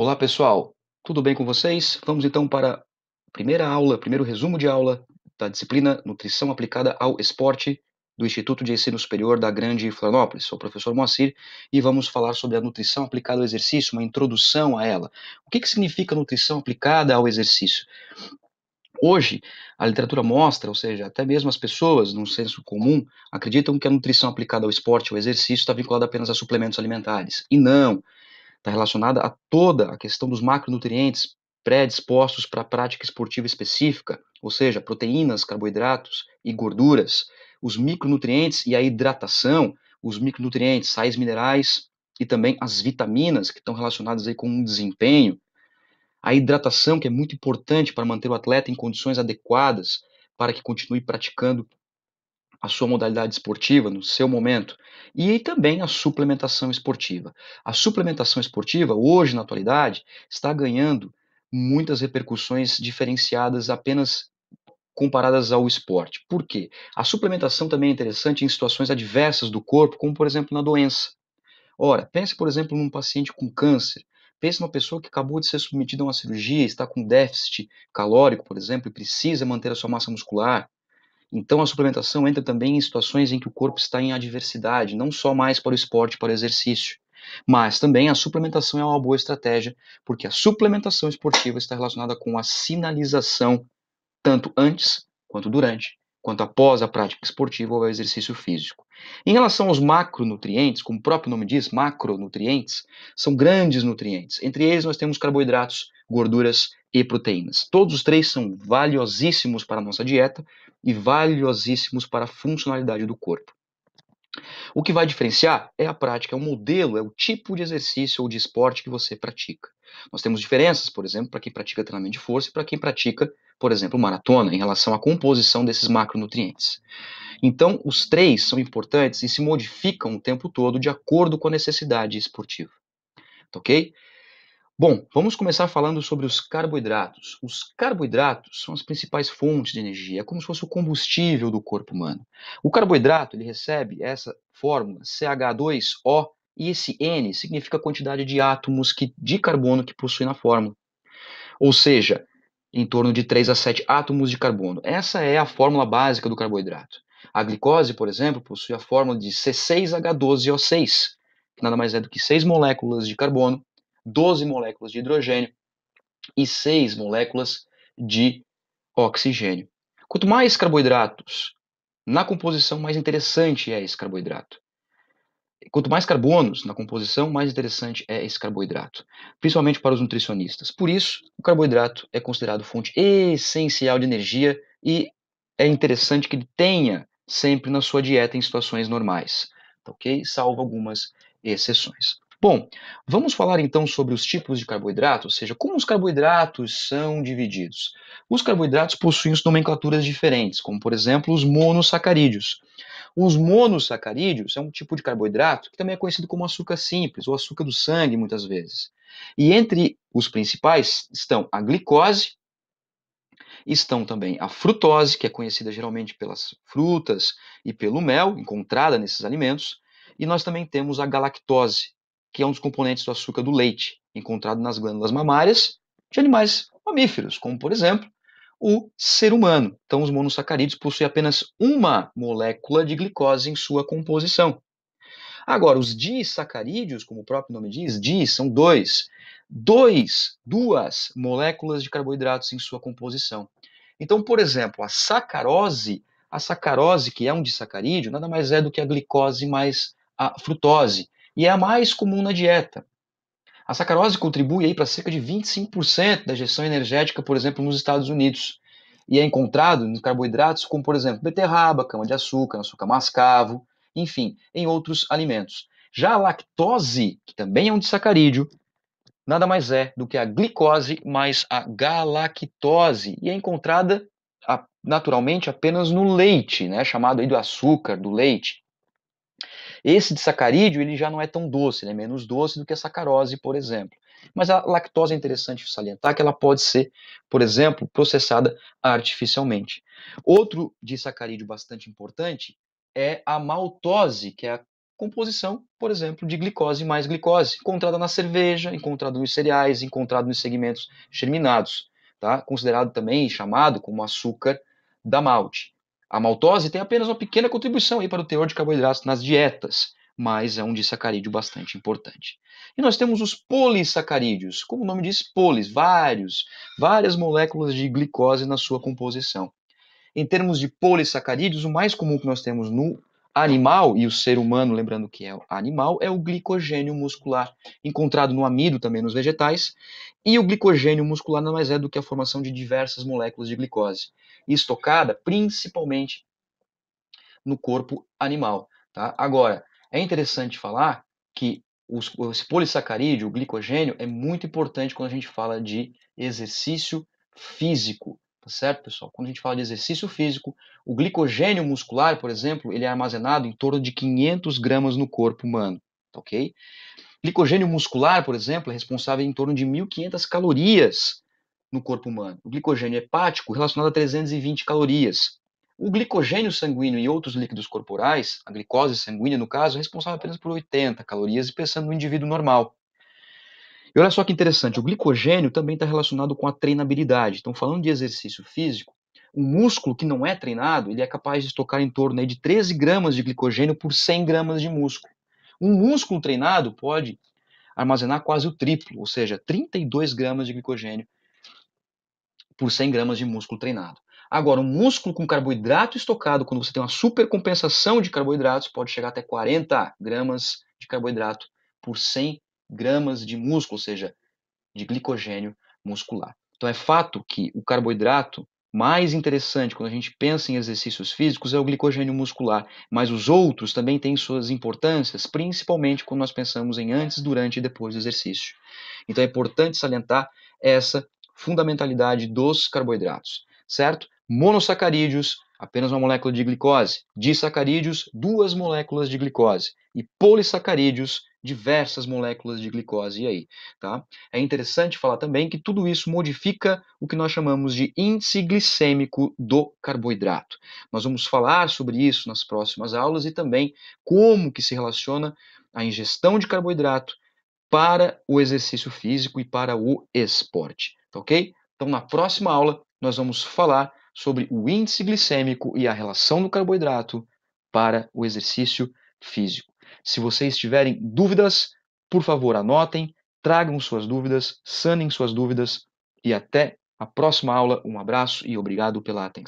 Olá pessoal, tudo bem com vocês? Vamos então para a primeira aula, primeiro resumo de aula da disciplina Nutrição Aplicada ao Esporte do Instituto de Ensino Superior da Grande Florianópolis. Sou o professor Moacir e vamos falar sobre a nutrição aplicada ao exercício, uma introdução a ela. O que, que significa nutrição aplicada ao exercício? Hoje, a literatura mostra, ou seja, até mesmo as pessoas, num senso comum, acreditam que a nutrição aplicada ao esporte, ao exercício, está vinculada apenas a suplementos alimentares. E não! está relacionada a toda a questão dos macronutrientes predispostos para a prática esportiva específica, ou seja, proteínas, carboidratos e gorduras, os micronutrientes e a hidratação, os micronutrientes, sais minerais e também as vitaminas que estão relacionadas aí com o desempenho, a hidratação que é muito importante para manter o atleta em condições adequadas para que continue praticando a sua modalidade esportiva, no seu momento, e também a suplementação esportiva. A suplementação esportiva, hoje na atualidade, está ganhando muitas repercussões diferenciadas apenas comparadas ao esporte. Por quê? A suplementação também é interessante em situações adversas do corpo, como por exemplo na doença. Ora, pense por exemplo num paciente com câncer. Pense numa pessoa que acabou de ser submetida a uma cirurgia, está com déficit calórico, por exemplo, e precisa manter a sua massa muscular. Então, a suplementação entra também em situações em que o corpo está em adversidade, não só mais para o esporte, para o exercício. Mas também a suplementação é uma boa estratégia, porque a suplementação esportiva está relacionada com a sinalização, tanto antes quanto durante, quanto após a prática esportiva ou o exercício físico. Em relação aos macronutrientes, como o próprio nome diz, macronutrientes, são grandes nutrientes. Entre eles, nós temos carboidratos, gorduras e proteínas. Todos os três são valiosíssimos para a nossa dieta e valiosíssimos para a funcionalidade do corpo. O que vai diferenciar é a prática, é o modelo, é o tipo de exercício ou de esporte que você pratica. Nós temos diferenças, por exemplo, para quem pratica treinamento de força e para quem pratica, por exemplo, maratona, em relação à composição desses macronutrientes. Então, os três são importantes e se modificam o tempo todo de acordo com a necessidade esportiva. Tá ok? Bom, vamos começar falando sobre os carboidratos. Os carboidratos são as principais fontes de energia, é como se fosse o combustível do corpo humano. O carboidrato ele recebe essa fórmula CH2O e esse N significa a quantidade de átomos que, de carbono que possui na fórmula. Ou seja, em torno de 3 a 7 átomos de carbono. Essa é a fórmula básica do carboidrato. A glicose, por exemplo, possui a fórmula de C6H12O6, que nada mais é do que 6 moléculas de carbono 12 moléculas de hidrogênio e 6 moléculas de oxigênio. Quanto mais carboidratos na composição, mais interessante é esse carboidrato. Quanto mais carbonos na composição, mais interessante é esse carboidrato, principalmente para os nutricionistas. Por isso, o carboidrato é considerado fonte essencial de energia e é interessante que ele tenha sempre na sua dieta em situações normais, tá ok? Salvo algumas exceções. Bom, vamos falar então sobre os tipos de carboidratos, ou seja, como os carboidratos são divididos. Os carboidratos possuem nomenclaturas diferentes, como por exemplo os monossacarídeos. Os monossacarídeos é um tipo de carboidrato que também é conhecido como açúcar simples ou açúcar do sangue, muitas vezes. E entre os principais estão a glicose, estão também a frutose, que é conhecida geralmente pelas frutas e pelo mel, encontrada nesses alimentos, e nós também temos a galactose, que é um dos componentes do açúcar do leite, encontrado nas glândulas mamárias de animais mamíferos, como por exemplo o ser humano. Então, os monossacarídeos possuem apenas uma molécula de glicose em sua composição. Agora, os disacarídeos, como o próprio nome diz, dis são dois. Dois, duas moléculas de carboidratos em sua composição. Então, por exemplo, a sacarose, a sacarose, que é um disacarídeo, nada mais é do que a glicose mais a frutose e é a mais comum na dieta. A sacarose contribui para cerca de 25% da gestão energética, por exemplo, nos Estados Unidos, e é encontrado em carboidratos como, por exemplo, beterraba, cama de açúcar, açúcar mascavo, enfim, em outros alimentos. Já a lactose, que também é um disacarídeo, nada mais é do que a glicose mais a galactose, e é encontrada naturalmente apenas no leite, né, chamado aí do açúcar do leite. Esse disacarídeo ele já não é tão doce, ele é menos doce do que a sacarose, por exemplo. Mas a lactose é interessante salientar que ela pode ser, por exemplo, processada artificialmente. Outro disacarídeo bastante importante é a maltose, que é a composição, por exemplo, de glicose mais glicose, encontrada na cerveja, encontrada nos cereais, encontrada nos segmentos germinados, tá? considerado também chamado como açúcar da malte. A maltose tem apenas uma pequena contribuição aí para o teor de carboidratos nas dietas, mas é um disacarídeo bastante importante. E nós temos os polissacarídeos, como o nome diz, polis, vários, várias moléculas de glicose na sua composição. Em termos de polissacarídeos, o mais comum que nós temos no animal, e o ser humano, lembrando que é animal, é o glicogênio muscular, encontrado no amido, também nos vegetais, e o glicogênio muscular não mais é do que a formação de diversas moléculas de glicose, estocada principalmente no corpo animal. Tá? Agora, é interessante falar que os, esse polissacarídeo, o glicogênio, é muito importante quando a gente fala de exercício físico. Tá certo, pessoal? Quando a gente fala de exercício físico, o glicogênio muscular, por exemplo, ele é armazenado em torno de 500 gramas no corpo humano, tá ok? Glicogênio muscular, por exemplo, é responsável em torno de 1.500 calorias no corpo humano. O glicogênio hepático relacionado a 320 calorias. O glicogênio sanguíneo e outros líquidos corporais, a glicose sanguínea no caso, é responsável apenas por 80 calorias, pensando no indivíduo normal. E olha só que interessante, o glicogênio também está relacionado com a treinabilidade. Então, falando de exercício físico, o músculo que não é treinado, ele é capaz de estocar em torno de 13 gramas de glicogênio por 100 gramas de músculo. Um músculo treinado pode armazenar quase o triplo, ou seja, 32 gramas de glicogênio por 100 gramas de músculo treinado. Agora, um músculo com carboidrato estocado, quando você tem uma supercompensação de carboidratos, pode chegar até 40 gramas de carboidrato por 100 gramas de músculo, ou seja, de glicogênio muscular. Então é fato que o carboidrato mais interessante quando a gente pensa em exercícios físicos é o glicogênio muscular, mas os outros também têm suas importâncias, principalmente quando nós pensamos em antes, durante e depois do exercício. Então é importante salientar essa fundamentalidade dos carboidratos, certo? Monossacarídeos, apenas uma molécula de glicose, disacarídeos, duas moléculas de glicose e polissacarídeos, diversas moléculas de glicose aí, tá? É interessante falar também que tudo isso modifica o que nós chamamos de índice glicêmico do carboidrato. Nós vamos falar sobre isso nas próximas aulas e também como que se relaciona a ingestão de carboidrato para o exercício físico e para o esporte, tá OK? Então na próxima aula nós vamos falar sobre o índice glicêmico e a relação do carboidrato para o exercício físico. Se vocês tiverem dúvidas, por favor, anotem, tragam suas dúvidas, sanem suas dúvidas e até a próxima aula. Um abraço e obrigado pela atenção.